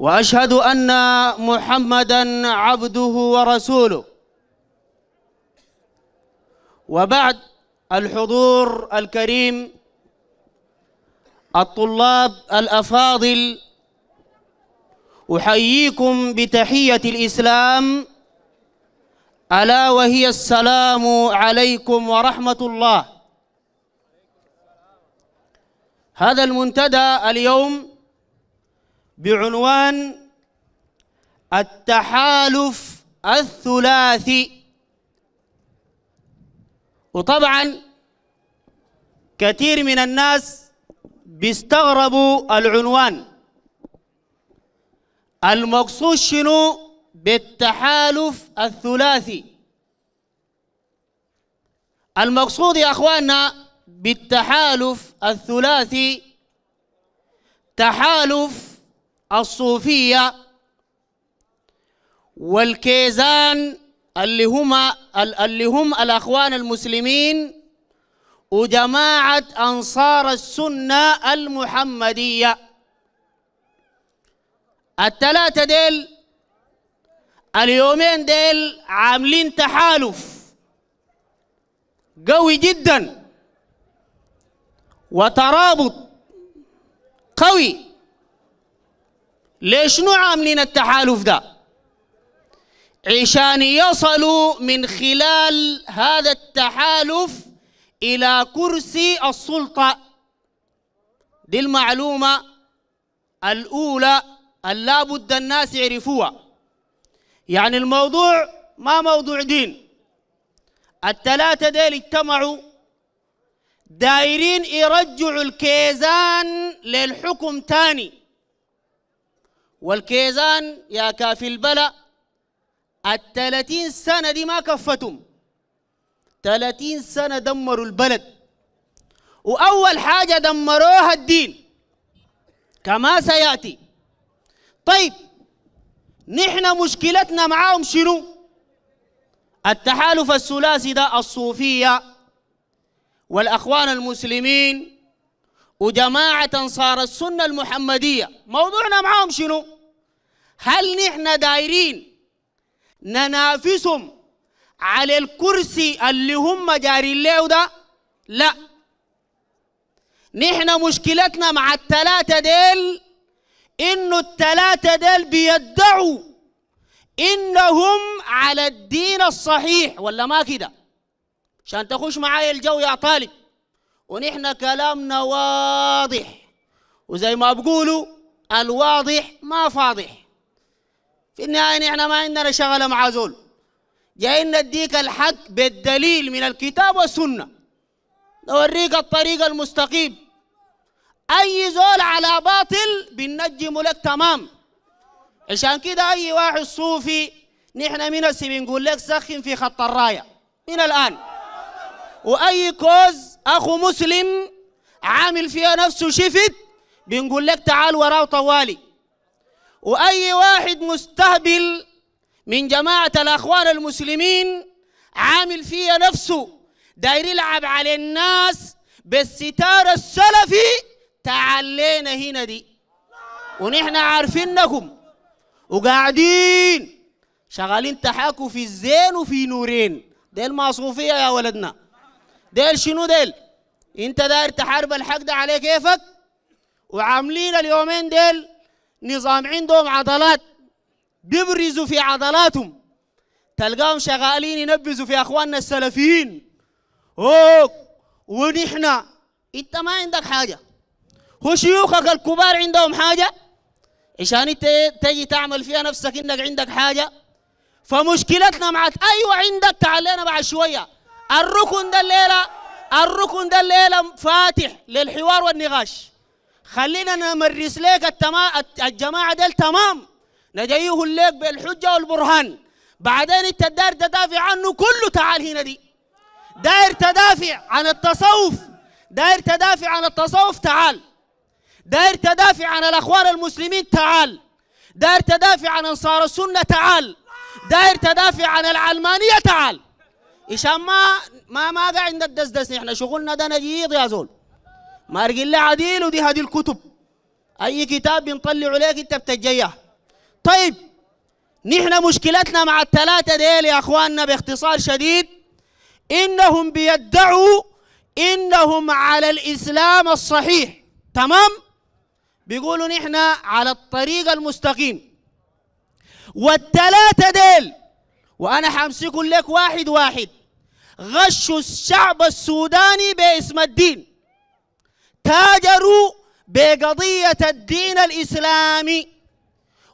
واشهد ان محمدا عبده ورسوله وبعد الحضور الكريم الطلاب الافاضل احييكم بتحيه الاسلام الا وهي السلام عليكم ورحمه الله هذا المنتدى اليوم بعنوان التحالف الثلاثي وطبعا كثير من الناس بيستغربوا العنوان المقصود شنو بالتحالف الثلاثي المقصود يا اخواننا بالتحالف الثلاثي تحالف الصوفية والكيزان اللي هما اللي هم الأخوان المسلمين وجماعة أنصار السنة المحمدية الثلاثة ديل اليومين ديل عاملين تحالف قوي جدا وترابط قوي ليش نو عاملين التحالف ده عشان يصلوا من خلال هذا التحالف إلى كرسي السلطة دي المعلومة الأولى اللا بد الناس يعرفوها يعني الموضوع ما موضوع دين الثلاثة ديل اجتمعوا دايرين يرجعوا الكيزان للحكم تاني والكيزان يا كافي البلاء الثلاثين سنة دي ما كفتهم ثلاثين سنة دمروا البلد وأول حاجة دمروها الدين كما سيأتي طيب نحن مشكلتنا معاهم شنو التحالف الثلاثي ده الصوفية والأخوان المسلمين وجماعة أنصار السنة المحمدية موضوعنا معاهم شنو؟ هل نحن دايرين ننافسهم على الكرسي اللي هم جارين له ده؟ لا نحن مشكلتنا مع الثلاثة ديل إنه الثلاثة ديل بيدعوا إنهم على الدين الصحيح ولا ما كده؟ عشان تخش معايا الجو يا طالب ونحن كلامنا واضح وزي ما بقولوا الواضح ما فاضح في النهاية نحن ما عندنا شغلة مع زول جايين نديك الحق بالدليل من الكتاب والسنة نوريك الطريق المستقيم أي زول على باطل بنجم لك تمام عشان كده أي واحد صوفي نحن من السي بنقول لك سخن في خط الراية من الآن وأي كوز اخو مسلم عامل فيها نفسه شفت بنقول لك تعال وراه طوالي واي واحد مستهبل من جماعه الاخوان المسلمين عامل فيها نفسه داير يلعب على الناس بالستار السلفي لينا هنا دي ونحن عارفينكم وقاعدين شغالين تحاكوا في الزين وفي نورين دي المعصوفيه يا ولدنا ديل شنو ديل انت داير تحارب الحق ده على كيفك وعاملين اليومين ديل نظام عندهم عضلات بيبرزوا في عضلاتهم تلقاهم شغالين ينبذوا في اخواننا السلفيين اوك ونحن انت ما عندك حاجه هو شيوخك الكبار عندهم حاجه عشان انت تجي تعمل فيها نفسك انك عندك حاجه فمشكلتنا معك ايوه عندك تعال لنا بعد شويه الركن ده الليله الركن ده الليله فاتح للحوار والنقاش خلينا نمرس ليك التما... الجماعه ديل تمام نجيه ليك بالحجه والبرهان بعدين انت داير تدافع عنه كله تعال هنا دي داير تدافع عن التصوف داير تدافع عن التصوف تعال داير تدافع عن الاخوان المسلمين تعال داير تدافع عن انصار السنه تعال داير تدافع عن العلمانيه تعال هشام ما ما ما قاعد ندسدس احنا شغلنا ده نجيض يا زول مارق الله عديل ودي هذه الكتب أي كتاب بنطلعه عليك أنت بتجيه طيب نحن مشكلتنا مع الثلاثة ديل يا أخواننا باختصار شديد إنهم بيدعوا إنهم على الإسلام الصحيح تمام بيقولوا نحن على الطريق المستقيم والثلاثة ديل وأنا حمسكوا لك واحد واحد غشوا الشعب السوداني باسم الدين تاجروا بقضية الدين الإسلامي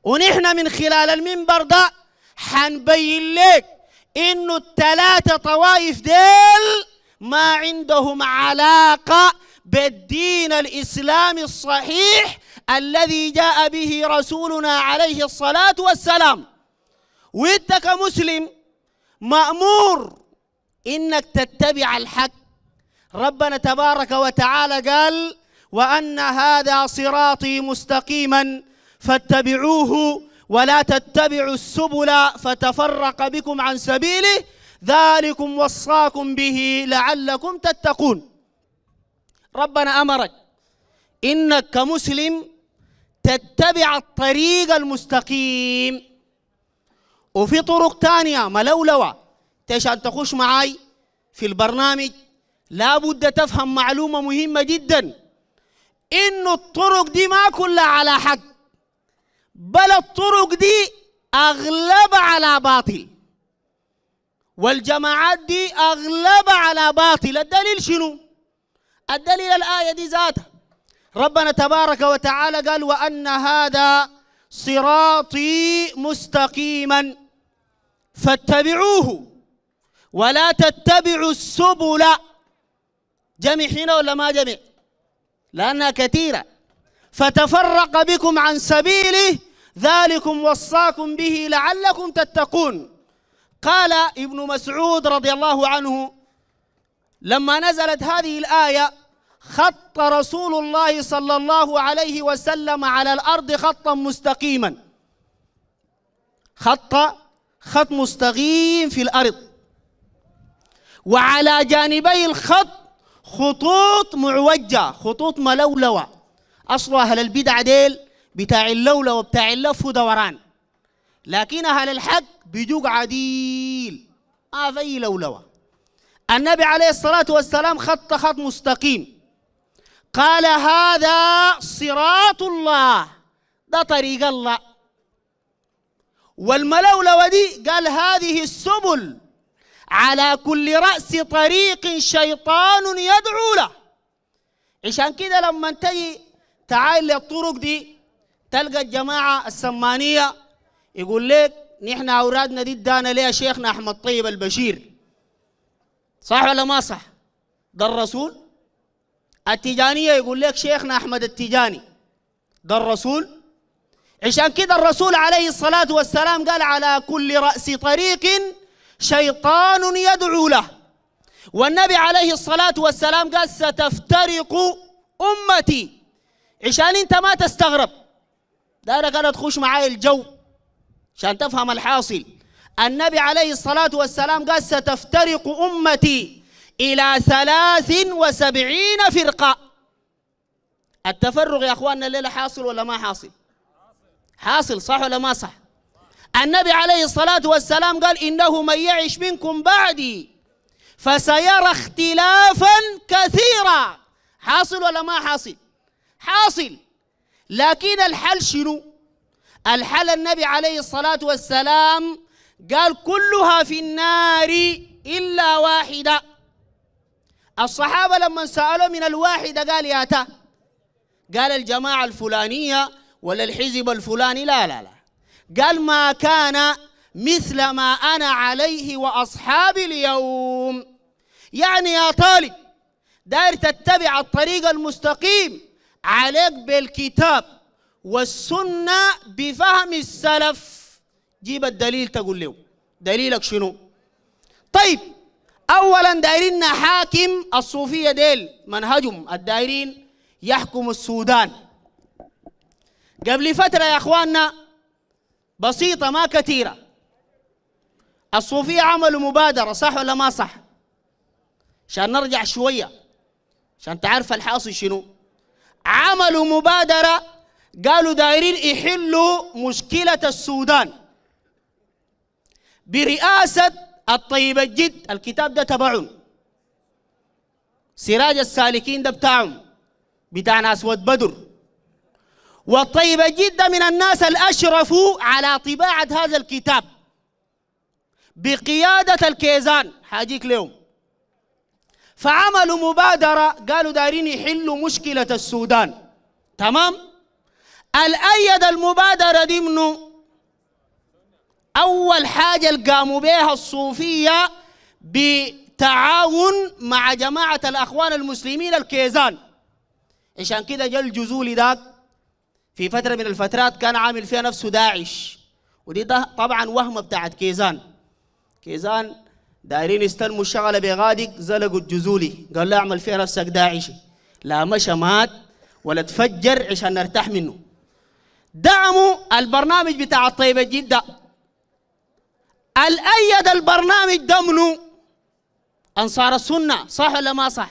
ونحن من خلال المنبر ده حنبين لك إنه الثلاثة طوائف ديل ما عندهم علاقة بالدين الإسلامي الصحيح الذي جاء به رسولنا عليه الصلاة والسلام وانت كمسلم مأمور إنك تتبع الحق ربنا تبارك وتعالى قال وأن هذا صراطي مستقيما فاتبعوه ولا تتبعوا السبل فتفرق بكم عن سبيله ذلكم وصاكم به لعلكم تتقون ربنا أمرك إنك كمسلم تتبع الطريق المستقيم وفي طرق تانية ملولوة تشان تخش معاي في البرنامج لابد تفهم معلومة مهمة جدا إنه الطرق دي ما كلها على حق بل الطرق دي أغلب على باطل والجماعات دي أغلب على باطل الدليل شنو؟ الدليل الآية دي ذاتها ربنا تبارك وتعالى قال وأن هذا صراطي مستقيما فاتبعوه ولا تتبعوا السبل جمع حين ولا ما جمع لأنها كثيرة فتفرق بكم عن سبيله ذلكم وصاكم به لعلكم تتقون قال ابن مسعود رضي الله عنه لما نزلت هذه الآية خط رسول الله صلى الله عليه وسلم على الأرض خطا مستقيما خط خط مستقيم في الأرض وعلى جانبي الخط خطوط معوجة خطوط ملولوة أصل أهل البدع ديل بتاع اللولة بتاع اللف ودوران لكن أهل الحق بيجوق عديل ما آه في لولوة النبي عليه الصلاة والسلام خط خط مستقيم قال هذا صراط الله ده طريق الله والملولوة دي قال هذه السبل على كل رأس طريق شيطان يدعو له عشان كده لما تجي تعال للطرق دي تلقى الجماعة السمانية يقول لك نحن أورادنا دي ادانا ليها شيخنا أحمد طيب البشير صح ولا ما صح؟ ده الرسول التجانية يقول لك شيخنا أحمد التجاني ده الرسول عشان كده الرسول عليه الصلاة والسلام قال على كل رأس طريق شيطان يدعو له والنبي عليه الصلاة والسلام قال ستفترق أمتي عشان أنت ما تستغرب دارك أنا تخش معاي الجو عشان تفهم الحاصل النبي عليه الصلاة والسلام قال ستفترق أمتي إلى ثلاث وسبعين فرقة التفرغ يا أخواننا الليلة حاصل ولا ما حاصل حاصل صح ولا ما صح النبي عليه الصلاة والسلام قال إنه من يعيش منكم بعدي فسيرى اختلافا كثيرا حاصل ولا ما حاصل حاصل لكن الحل شنو الحل النبي عليه الصلاة والسلام قال كلها في النار إلا واحدة الصحابة لما سألوا من الواحدة قال يا تا قال الجماعة الفلانية ولا الحزب الفلاني لا لا لا قال ما كان مثل ما أنا عليه وأصحابي اليوم يعني يا طالب داير تتبع الطريق المستقيم عليك بالكتاب والسنة بفهم السلف جيب الدليل تقول له دليلك شنو طيب أولا دايرين حاكم الصوفية ديل منهجهم الدايرين يحكم السودان قبل فترة يا أخواننا بسيطة ما كثيرة الصوفية عملوا مبادرة صح ولا ما صح عشان نرجع شوية عشان تعرف الحاصل شنو عملوا مبادرة قالوا دايرين يحلوا مشكلة السودان برئاسة الطيب الجد الكتاب ده تبعهم سراج السالكين ده بتاعهم بتاع ناس ود بدر والطيبة جدا من الناس الأشرفوا على طباعة هذا الكتاب بقيادة الكيزان حاجيك لهم فعملوا مبادرة قالوا دارين يحلوا مشكلة السودان تمام الأيد المبادرة دي منه أول حاجة اللي قاموا بها الصوفية بتعاون مع جماعة الأخوان المسلمين الكيزان عشان كده جا الجزولي داك في فترة من الفترات كان عامل فيها نفسه داعش ودي ده طبعا وهمة بتاعت كيزان كيزان دايرين يستلموا الشغلة بغادق زلقوا الجزولي قال له اعمل فيها نفسك داعشي لا مشى مات ولا تفجر عشان نرتاح منه دعموا البرنامج بتاع الطيبة جدا الأيد البرنامج ضمنه أنصار السنة صح ولا ما صح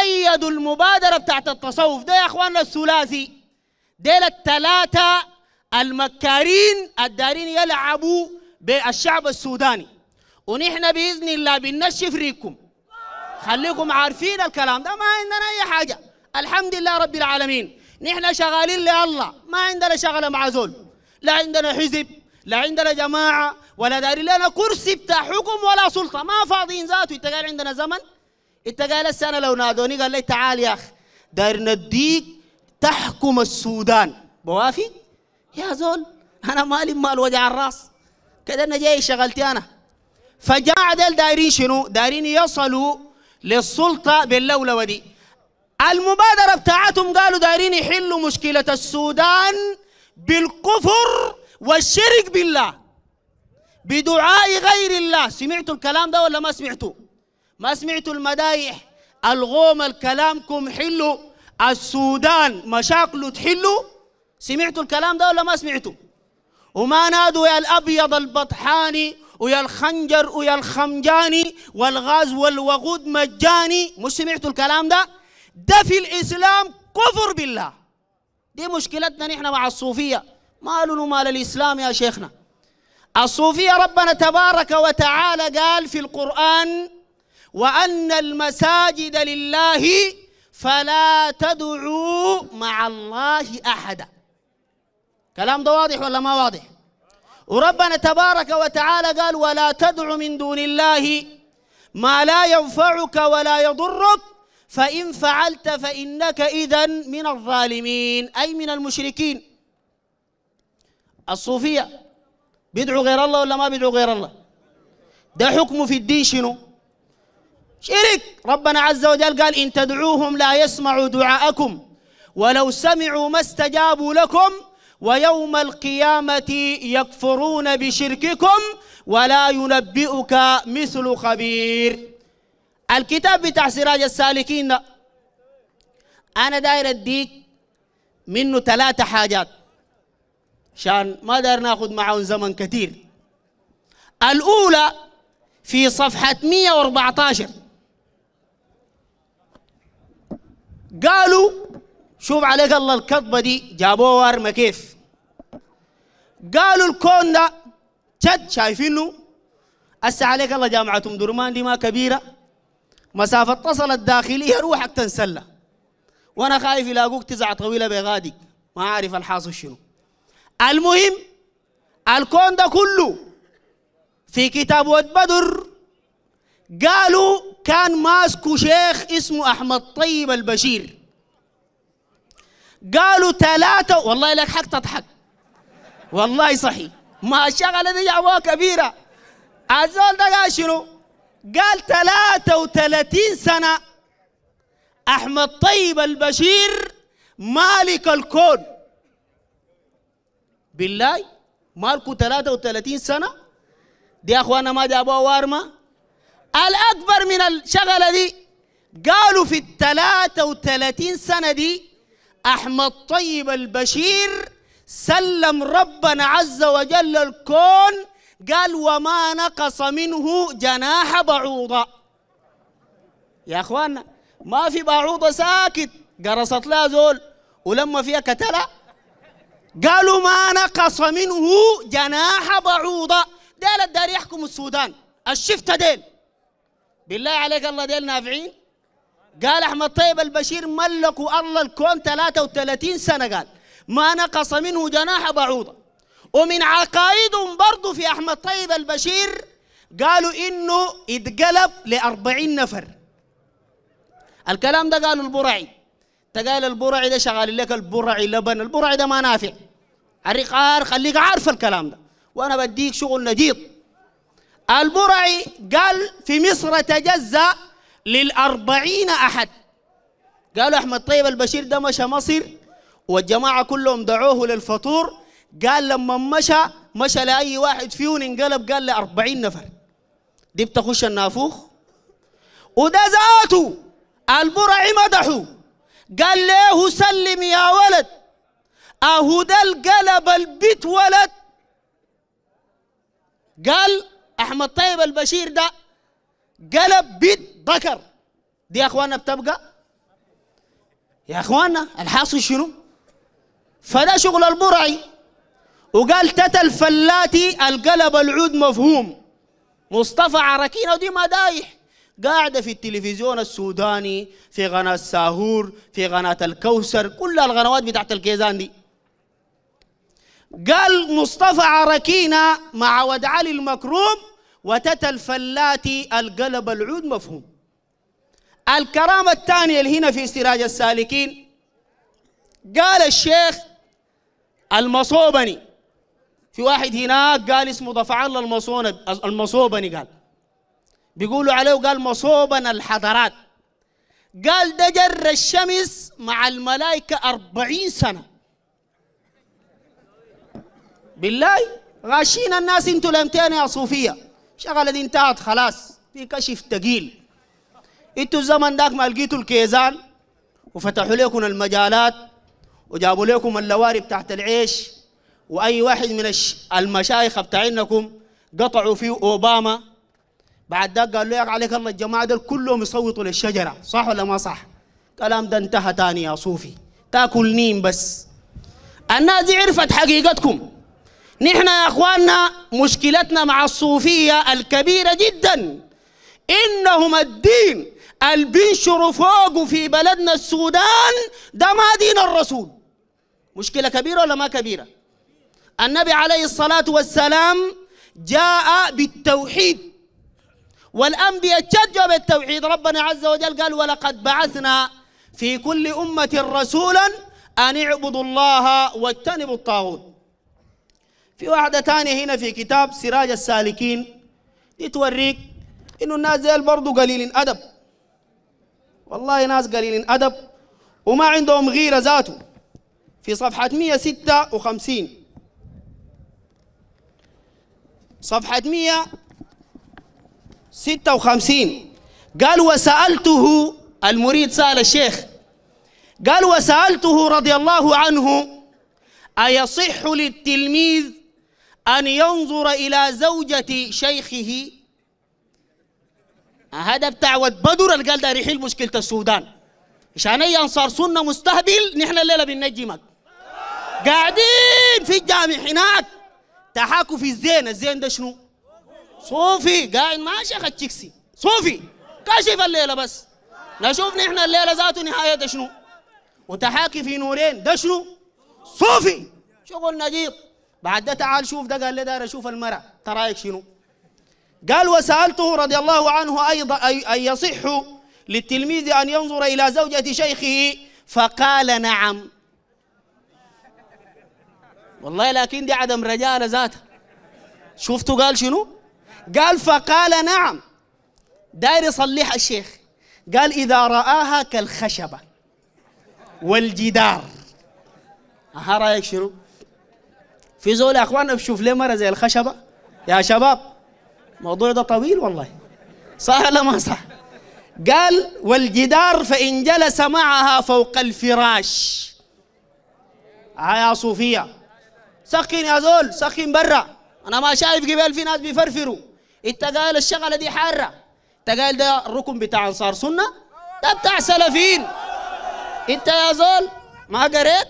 أيدوا المبادرة بتاعت التصوف ده يا أخواننا الثلاثي ديل الثلاثة المكارين الدارين يلعبوا بالشعب السوداني ونحن بإذن الله بنشف ريكم خليكم عارفين الكلام ده ما عندنا أي حاجة الحمد لله رب العالمين نحن شغالين لله ما عندنا شغلة مع زول لا عندنا حزب لا عندنا جماعة ولا داري لنا كرسي بتاع حكم ولا سلطة ما فاضيين ذاته انت قال عندنا زمن انت قال السنة لو نادوني قال لي تعال يا أخي دارنا نديك تحكم السودان بوافي يا زول انا مالي مال وجع الراس كده انا جاي شغلتي انا فجاء ديل دايرين شنو دايرين يصلوا للسلطه باللولوه دي المبادره بتاعتهم قالوا دايرين يحلوا مشكله السودان بالكفر والشرك بالله بدعاء غير الله سمعتوا الكلام ده ولا ما سمعتوا ما سمعتوا المدايح الغوم الكلامكم حلوا السودان مشاكله تحله سمعتوا الكلام ده ولا ما سمعتوا وما نادوا يا الأبيض البطحاني ويا الخنجر ويا الخمجاني والغاز والوقود مجاني مش سمعتوا الكلام ده ده في الإسلام كفر بالله دي مشكلتنا نحن مع الصوفية مال ومال الإسلام يا شيخنا الصوفية ربنا تبارك وتعالى قال في القرآن وأن المساجد لله فلا تدعوا مع الله أحدا كلام ده واضح ولا ما واضح وربنا تبارك وتعالى قال ولا تدع من دون الله ما لا ينفعك ولا يضرك فإن فعلت فإنك إذا من الظالمين أي من المشركين الصوفية بيدعوا غير الله ولا ما بيدعوا غير الله ده حكمه في الدين شنو شرك ربنا عز وجل قال إن تدعوهم لا يسمعوا دعاءكم ولو سمعوا ما استجابوا لكم ويوم القيامة يكفرون بشرككم ولا ينبئك مثل خبير الكتاب بتاع سراج السالكين ده أنا داير أديك منه ثلاثة حاجات عشان ما داير ناخذ معهم زمن كثير الأولى في صفحة 114 قالوا شوف عليك الله الكذبة دي جابوه وارمة كيف قالوا الكون ده جد شايفينه أسعى عليك الله جامعة أم درمان دي ما كبيرة مسافة اتصلت داخلية روحك تنسلى وأنا خايف يلاقوك تزعة طويلة بغادي ما أعرف الحاصل شنو المهم الكون ده كله في كتاب ود بدر قالوا كان ماسكه شيخ اسمه أحمد طيب البشير قالوا ثلاثة والله لك حق تضحك والله صحي ما الشغلة دي جعوها كبيرة الزول ده قال شنو قال 33 سنة أحمد طيب البشير مالك الكون بالله مالكو 33 سنة دي أخوانا ما جابوها وارمة الأكبر من الشغلة دي قالوا في الثلاثة وثلاثين سنة دي أحمد طيب البشير سلم ربنا عز وجل الكون قال وما نقص منه جناح بعوضة يا أخوانا ما في بعوضة ساكت قرصت لها زول ولما فيها كتلة قالوا ما نقص منه جناح بعوضة ديل الدار يحكم السودان الشفتة ديل بالله عليك الله ديل نافعين قال احمد طيب البشير ملكوا الله الكون 33 سنه قال ما نقص منه جناح بعوضه ومن عقائدهم برضه في احمد طيب البشير قالوا انه اتقلب ل 40 نفر الكلام ده قالوا البرعي تقال البرعي ده شغال لك البرعي لبن البرعي ده ما نافع الرقار خليك عارف الكلام ده وانا بديك شغل نجيط البرعي قال في مصر تجزأ للأربعين أحد قالوا أحمد طيب البشير ده مشى مصر والجماعة كلهم دعوه للفطور قال لما مشى مشى لأي واحد فيهم انقلب قال لأربعين نفر دي بتخش النافوخ وده ذاته البرعي مدحه قال له سلم يا ولد اهو ده القلب البيت ولد قال احمد طيب البشير ده قلب بيت ذكر دي يا اخوانا بتبقى يا اخوانا الحاصل شنو فده شغل البرعي وقال تتا الفلاتي القلب العود مفهوم مصطفى عركينة ودي مدايح قاعدة في التلفزيون السوداني في قناة ساهور في قناة الكوثر كل القنوات بتاعت الكيزان دي قال مصطفى عركينة مع ود علي المكروم وتت الفلات القلب العود مفهوم الكرامة الثانية اللي هنا في استراج السالكين قال الشيخ المصوبني في واحد هناك قال اسمه ضفع الله المصوبني قال بيقولوا عليه قال مصوبن الحضرات قال ده جر الشمس مع الملائكة أربعين سنة بالله غاشين الناس انتوا لمتين يا صوفية الشغله دي انتهت خلاص في كشف تقيل انتوا الزمن داك ما لقيتوا الكيزان وفتحوا لكم المجالات وجابوا لكم اللوارب تحت العيش واي واحد من المشايخ بتاعينكم قطعوا فيه اوباما بعد ذلك قال له عليك الله الجماعه دول كلهم يصوتوا للشجره صح ولا ما صح؟ كلام ده انتهى تاني يا صوفي تاكل نيم بس الناس دي عرفت حقيقتكم نحن يا اخواننا مشكلتنا مع الصوفيه الكبيره جدا انهم الدين البنشر فوق فوقه في بلدنا السودان ده ما دين الرسول مشكله كبيره ولا ما كبيره النبي عليه الصلاه والسلام جاء بالتوحيد والانبياء تشجع بالتوحيد ربنا عز وجل قال ولقد بعثنا في كل امه رسولا ان اعبدوا الله واجتنبوا الطاغوت في واحدة تانية هنا في كتاب سراج السالكين دي توريك إنه الناس ديل برضه قليلين أدب والله ناس قليلين أدب وما عندهم غيرة ذاته في صفحة 156 صفحة 156 قال وسألته المريد سأل الشيخ قال وسألته رضي الله عنه أيصح للتلميذ أن ينظر إلى زوجة شيخه هذا بتاع ود بدر اللي قال ده يحل مشكلة السودان عشان أي أنصار سنة مستهبل نحن الليلة بننجمك قاعدين في الجامع هناك تحاكوا في الزين الزين ده شنو صوفي قاعد مع شيخ تشيكسي صوفي كشف الليلة بس نشوف نحن الليلة ذاته نهاية ده شنو وتحاكي في نورين ده شنو صوفي شغل نجيب بعد ده تعال شوف ده قال لي داير اشوف المرأة ترايك شنو قال وسألته رضي الله عنه أيضا أن يصح للتلميذ أن ينظر إلى زوجة شيخه فقال نعم والله لكن دي عدم رجالة ذاته شفتوا قال شنو قال فقال نعم داير يصلح الشيخ قال إذا رآها كالخشبة والجدار أها رأيك شنو في زول يا اخوان بشوف ليه مره زي الخشبه يا شباب الموضوع ده طويل والله صح ولا ما صح قال والجدار فان جلس معها فوق الفراش يا آية صوفيا سخن يا زول سخن برا انا ما شايف قبال في ناس بيفرفروا انت قال الشغله دي حاره انت قال ده الركن بتاع انصار سنه ده بتاع سلفيين انت يا زول ما قريت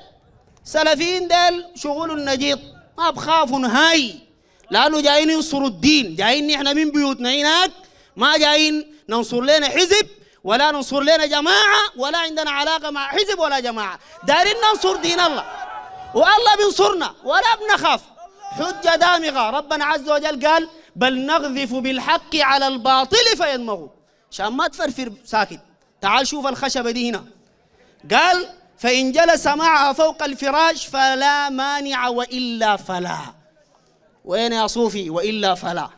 سلفيين ديل شغل النجيط ما بخافوا نهائي لانه جايين ينصروا الدين جايين احنا من بيوتنا هناك ما جايين ننصر لنا حزب ولا ننصر لنا جماعه ولا عندنا علاقه مع حزب ولا جماعه دايرين ننصر دين الله والله بينصرنا ولا بنخاف حجه دامغه ربنا عز وجل قال بل نقذف بالحق على الباطل فيدمغه عشان ما تفرفر ساكت تعال شوف الخشبه دي هنا قال فإن جلس معها فوق الفراش فلا مانع وإلا فلا وين يا صوفي وإلا فلا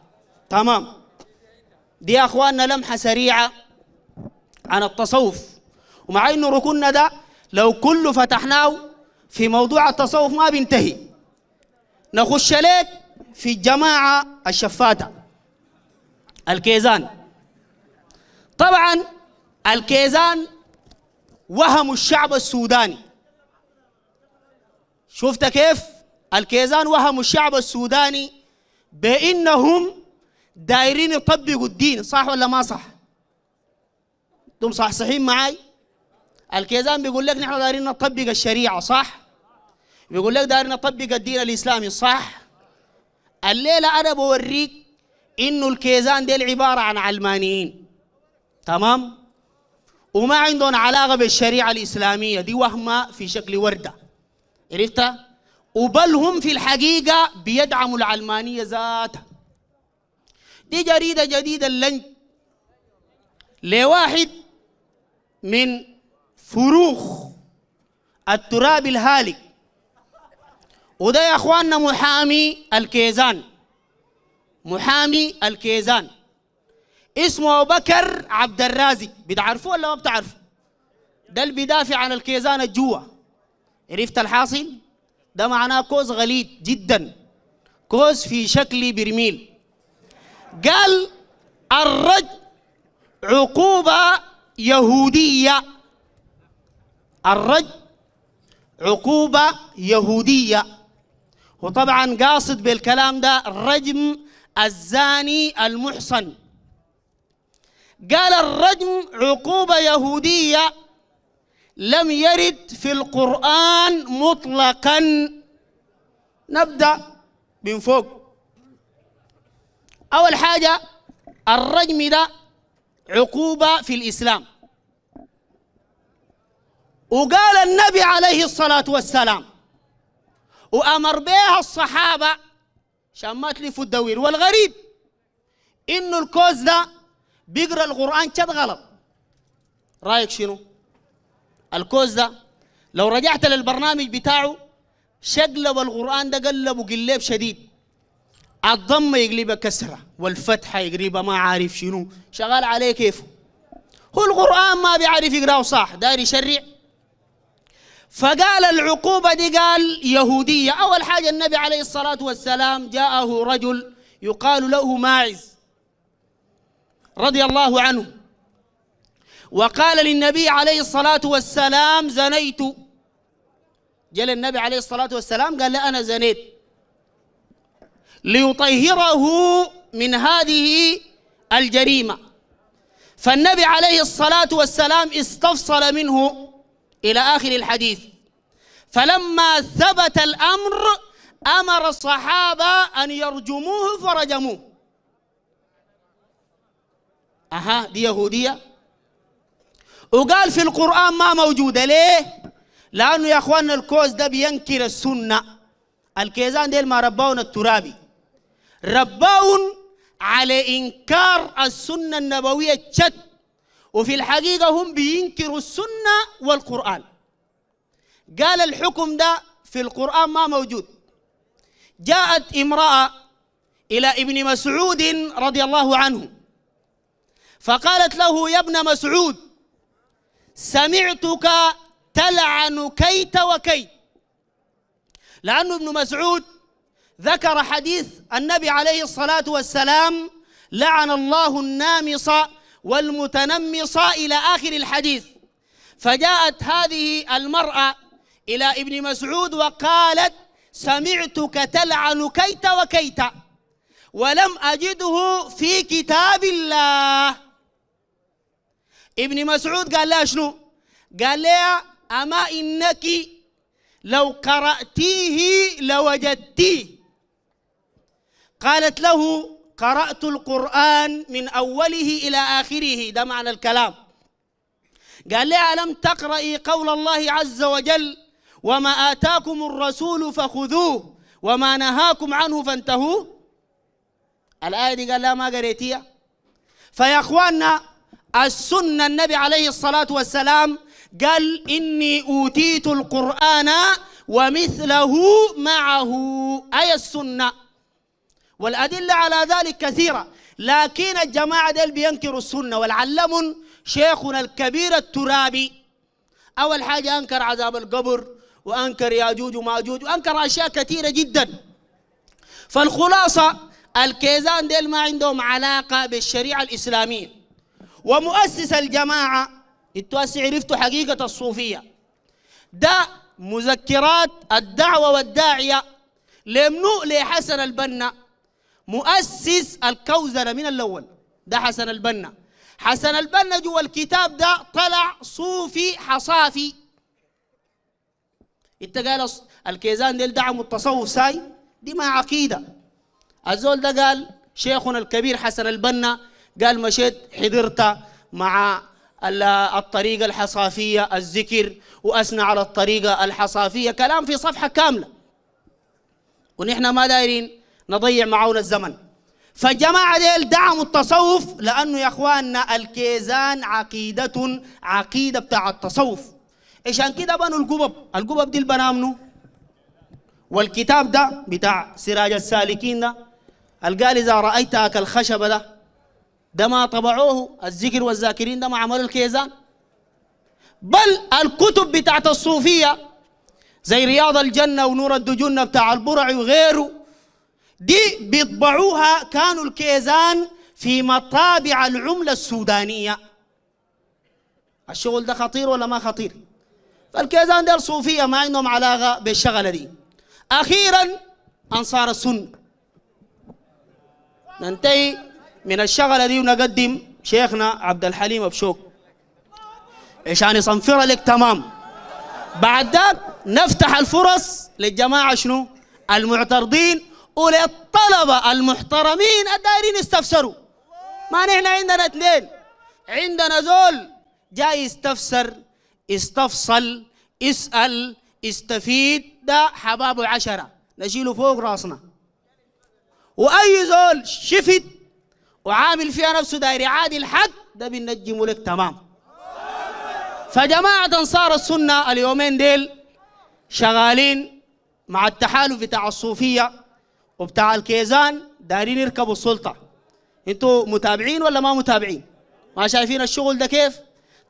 تمام دي يا أخواننا لمحة سريعة عن التصوف ومع إنه ركننا ده لو كله فتحناه في موضوع التصوف ما بينتهي نخش لك في الجماعة الشفاتة الكيزان طبعا الكيزان وهموا الشعب السوداني شفت كيف الكيزان وهموا الشعب السوداني بانهم دايرين يطبقوا الدين صح ولا ما صح انتم صحصحين معي الكيزان بيقول لك نحن دايرين نطبق الشريعه صح بيقول لك دايرين نطبق الدين الاسلامي صح الليله انا بوريك انه الكيزان ديل عباره عن علمانيين تمام وما عندهم علاقة بالشريعة الإسلامية دي وهمة في شكل وردة عرفتها؟ وبل هم في الحقيقة بيدعموا العلمانية ذاتها دي جريدة جديدة اللنج لواحد من فروخ التراب الهالك وده يا اخواننا محامي الكيزان محامي الكيزان اسمه أبو بكر عبد الرازي بتعرفوه ولا ما بتعرفوا ده اللي بيدافع عن الكيزان الجوا عرفت الحاصل ده معناه كوز غليظ جدا كوز في شكل برميل قال الرج عقوبة يهودية الرج عقوبة يهودية وطبعا قاصد بالكلام ده رجم الزاني المحصن قال الرجم عقوبة يهودية لم يرد في القرآن مطلقا نبدأ من فوق أول حاجة الرجم ده عقوبة في الإسلام وقال النبي عليه الصلاة والسلام وأمر بها الصحابة عشان ما تلفوا الدوير والغريب إنه الكوز ده بيقرا القران كد غلط رايك شنو الكوز ده لو رجعت للبرنامج بتاعه شقلب القران ده قلبه قلب شديد الضمه يقلبها كسره والفتحه يقلبها ما عارف شنو شغال عليه كيفه هو القران ما بيعرف يقراه صح داير يشرع فقال العقوبه دي قال يهوديه اول حاجه النبي عليه الصلاه والسلام جاءه رجل يقال له ماعز رضي الله عنه وقال للنبي عليه الصلاة والسلام زنيت جل النبي عليه الصلاة والسلام قال لا أنا زنيت ليطهره من هذه الجريمة فالنبي عليه الصلاة والسلام استفصل منه إلى آخر الحديث فلما ثبت الأمر أمر الصحابة أن يرجموه فرجموه أها دي يهودية وقال في القرآن ما موجودة ليه؟ لأنه يا أخواننا الكوز ده بينكر السنة الكيزان ديل ما رباون الترابي رباون على إنكار السنة النبوية الشد وفي الحقيقة هم بينكروا السنة والقرآن قال الحكم ده في القرآن ما موجود جاءت امرأة إلى ابن مسعود رضي الله عنه فقالت له يا ابن مسعود سمعتك تلعن كيت وكيت لأنه ابن مسعود ذكر حديث النبي عليه الصلاة والسلام لعن الله النامص والمتنمص إلى آخر الحديث فجاءت هذه المرأة إلى ابن مسعود وقالت سمعتك تلعن كيت وكيت ولم أجده في كتاب الله ابن مسعود قال لها شنو قال لها أما إنك لو قرأتيه لوجدتيه قالت له قرأت القرآن من أوله إلى آخره ده معنى الكلام قال لها ألم تقرأي قول الله عز وجل وما آتاكم الرسول فخذوه وما نهاكم عنه فانتهوا الآية دي قال لها ما قريتيها فيا أخواننا السنة النبي عليه الصلاة والسلام قال إني أوتيت القرآن ومثله معه أي السنة والأدلة على ذلك كثيرة لكن الجماعة ديل بينكروا السنة والعلم شيخنا الكبير الترابي أول حاجة أنكر عذاب القبر وأنكر ياجوج وماجوج وأنكر أشياء كثيرة جدا فالخلاصة الكيزان ديل ما عندهم علاقة بالشريعة الإسلامية ومؤسس الجماعة التواسع عرفتوا حقيقة الصوفية ده مذكرات الدعوة والداعية لمنو لحسن البنا مؤسس الكوزنة من الأول ده حسن البنا حسن البنا جوا الكتاب ده طلع صوفي حصافي انت قال الكيزان ديل دعموا التصوف ساي دي ما عقيدة الزول ده قال شيخنا الكبير حسن البنا قال مشيت حضرت مع الطريقة الحصافية الذكر وأثنى على الطريقة الحصافية كلام في صفحة كاملة ونحن ما دايرين نضيع معاون الزمن فالجماعة ديل دعموا التصوف لأنه يا إخواننا الكيزان عقيدة عقيدة بتاع التصوف عشان كده بنوا القبب القبب دي البنامنو والكتاب ده بتاع سراج السالكين ده قال إذا رأيتها كالخشبة ده ده ما طبعوه الذكر والذاكرين ده ما عملوا الكيزان بل الكتب بتاعت الصوفية زي رياض الجنة ونور الدجنة بتاع البرع وغيره دي بيطبعوها كانوا الكيزان في مطابع العملة السودانية الشغل ده خطير ولا ما خطير فالكيزان ده الصوفية ما عندهم علاقة بالشغلة دي أخيرا أنصار السنة ننتهي من الشغلة دي ونقدم شيخنا عبد الحليم أبشوك عشان يصنفر لك تمام بعد ذلك نفتح الفرص للجماعة شنو المعترضين وللطلبة المحترمين الدائرين يستفسروا ما نحن عندنا اثنين عندنا زول جاي يستفسر استفصل اسأل استفيد ده حبابه عشرة نشيله فوق راسنا وأي زول شفت وعامل فيها نفسه داير عادي الحق ده بنجمه لك تمام فجماعة أنصار السنة اليومين ديل شغالين مع التحالف بتاع الصوفية وبتاع الكيزان دايرين يركبوا السلطة انتوا متابعين ولا ما متابعين ما شايفين الشغل ده كيف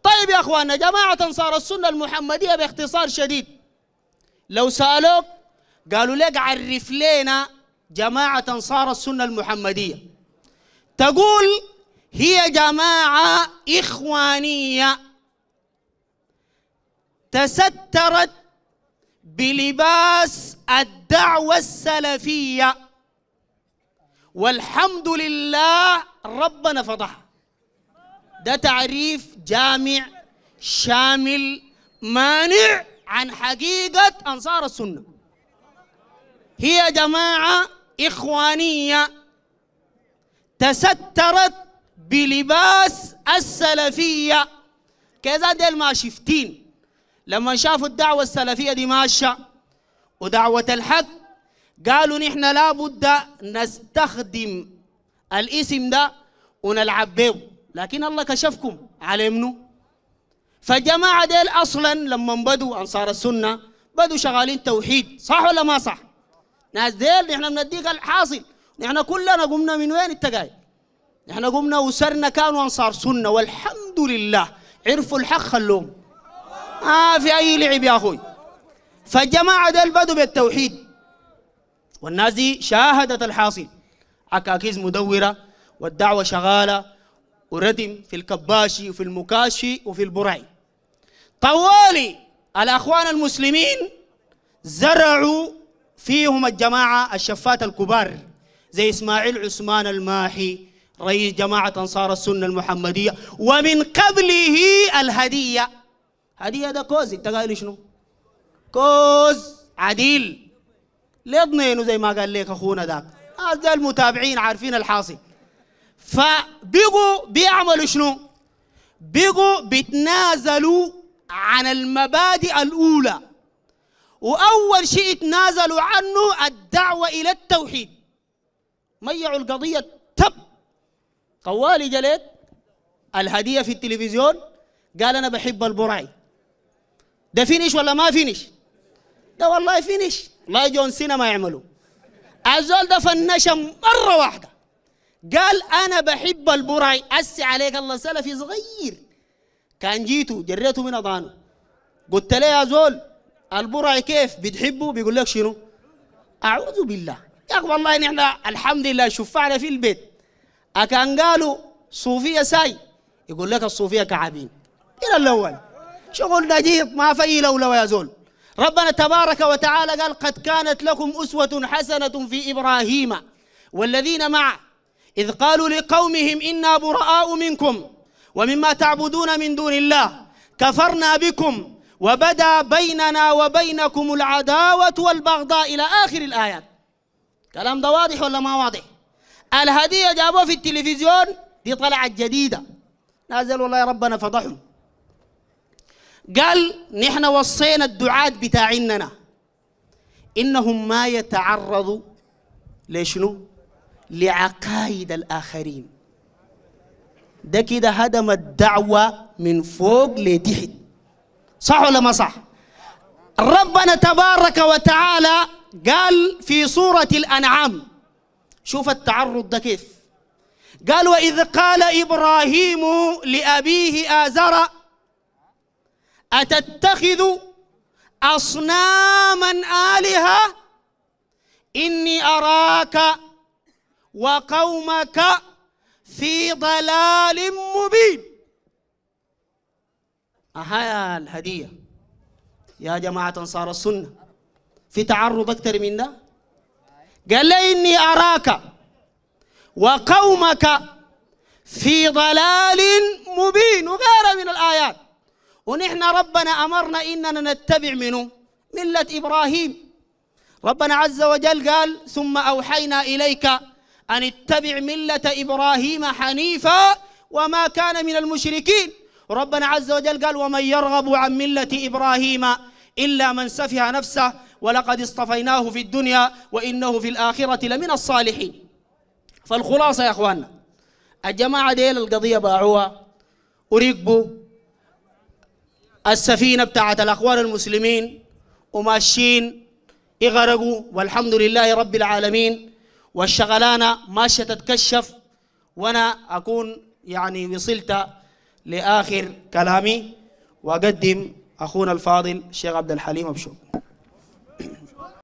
طيب يا اخواننا جماعة انصار السنة المحمدية باختصار شديد لو سألوك قالوا لك عرف لنا جماعة انصار السنة المحمدية تقول هي جماعة إخوانية تسترت بلباس الدعوة السلفية والحمد لله ربنا فضحها ده تعريف جامع شامل مانع عن حقيقة أنصار السنة هي جماعة إخوانية تسترت بلباس السلفية كذا ديل ما شفتين لما شافوا الدعوة السلفية دي ماشية ودعوة الحق قالوا نحن لابد نستخدم الاسم ده ونلعب به لكن الله كشفكم على منه فجماعة ديل أصلا لما بدوا أنصار السنة بدوا شغالين توحيد صح ولا ما صح؟ ناس ديل نحن بنديك الحاصل نحن كلنا قمنا من وين انت جاي؟ نحن قمنا وسرنا كانوا انصار سنه والحمد لله عرفوا الحق خلوهم ما آه في اي لعب يا اخوي فالجماعه ديل بدوا بالتوحيد والناس دي شاهدت الحاصل عكاكيز مدوره والدعوه شغاله وردم في الكباشي وفي المكاشي وفي البرعي طوالي الاخوان المسلمين زرعوا فيهم الجماعه الشفات الكبار زي إسماعيل عثمان الماحي رئيس جماعة أنصار السنة المحمدية ومن قبله الهدية هدية ده كوز انت قايل شنو كوز عديل ليه زي ما قال لك أخونا ذاك هذا آه، المتابعين عارفين الحاصل فبقوا بيعملوا شنو بقوا بيتنازلوا عن المبادئ الأولى وأول شيء تنازلوا عنه الدعوة إلى التوحيد ميعوا القضيه تب طوالي جليت الهديه في التلفزيون قال انا بحب البراي ده فينش ولا ما فينش ده والله فينش لا جون سينا ما يعملوا الزول ده فنشة مرة واحدة قال أنا بحب البراي أسي عليك الله سلفي صغير كان جيته جريته من أضانه قلت له يا زول البراي كيف بتحبه بيقول لك شنو أعوذ بالله يا أخو والله نحن الحمد لله شفعنا في البيت أكان قالوا صوفية ساي يقول لك الصوفية كعابين إلى الأول شغل نجيب ما في لولو يا زول ربنا تبارك وتعالى قال قد كانت لكم أسوة حسنة في إبراهيم والذين معه إذ قالوا لقومهم إنا براء منكم ومما تعبدون من دون الله كفرنا بكم وبدا بيننا وبينكم العداوة والبغضاء إلى آخر الآيات كلام ده واضح ولا ما واضح الهدية جابوها في التلفزيون دي طلعت جديدة نازل والله ربنا فضحهم قال نحن وصينا الدعاة بتاعنا إنهم ما يتعرضوا لشنو لعقائد الآخرين ده كده هدم الدعوة من فوق لتحت صح ولا ما صح ربنا تبارك وتعالى قال في سورة الأنعام شوف التعرض ده كيف قال وإذ قال إبراهيم لأبيه آزر أتتخذ أصناما آلهة إني أراك وقومك في ضلال مبين أها الهدية يا جماعة أنصار السنة في تعرض أكثر من ده قال لي إني أراك وقومك في ضلال مبين وغيرها من الآيات ونحن ربنا أمرنا إننا نتبع منه ملة إبراهيم ربنا عز وجل قال ثم أوحينا إليك أن اتبع ملة إبراهيم حنيفا وما كان من المشركين ربنا عز وجل قال ومن يرغب عن ملة إبراهيم إلا من سفه نفسه ولقد اصطفيناه في الدنيا وإنه في الآخرة لمن الصالحين فالخلاصة يا أخواننا الجماعة ديل القضية باعوها وركبوا السفينة بتاعت الأخوان المسلمين وماشيين اغرقوا والحمد لله رب العالمين والشغلانة ماشية تتكشف وأنا أكون يعني وصلت لآخر كلامي وأقدم أخونا الفاضل الشيخ عبد الحليم ابشر